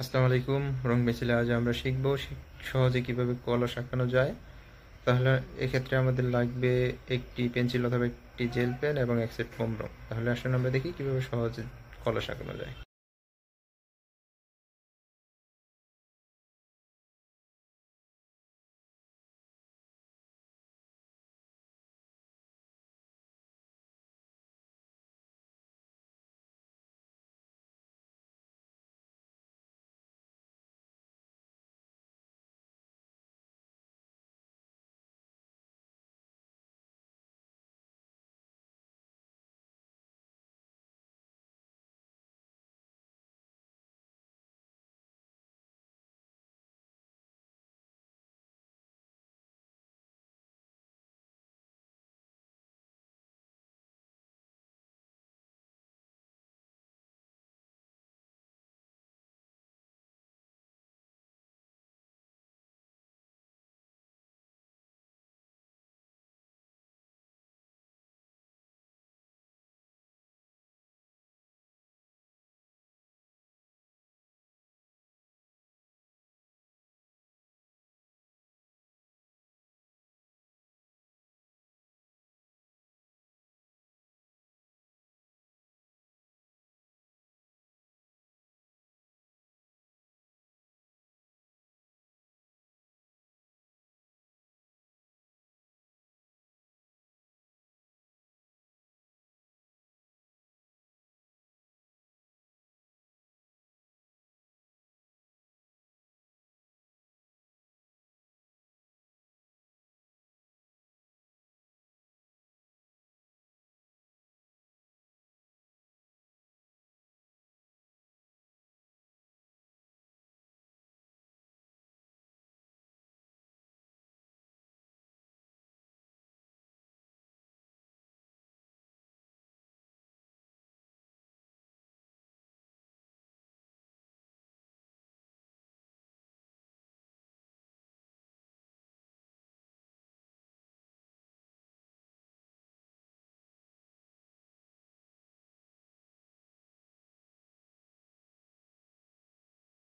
আসসালামু আলাইকুম রং মিছিলে আজ আমরা শিখব সহজে কিভাবে কলস আঁকানো যায় তাহলে এক্ষেত্রে আমাদের লাগবে একটি পেন্সিল অথবা একটি জেল পেন এবং এক সেট ফোম রং তাহলে আসলে আমরা দেখি কিভাবে সহজে কলস আঁকানো যায়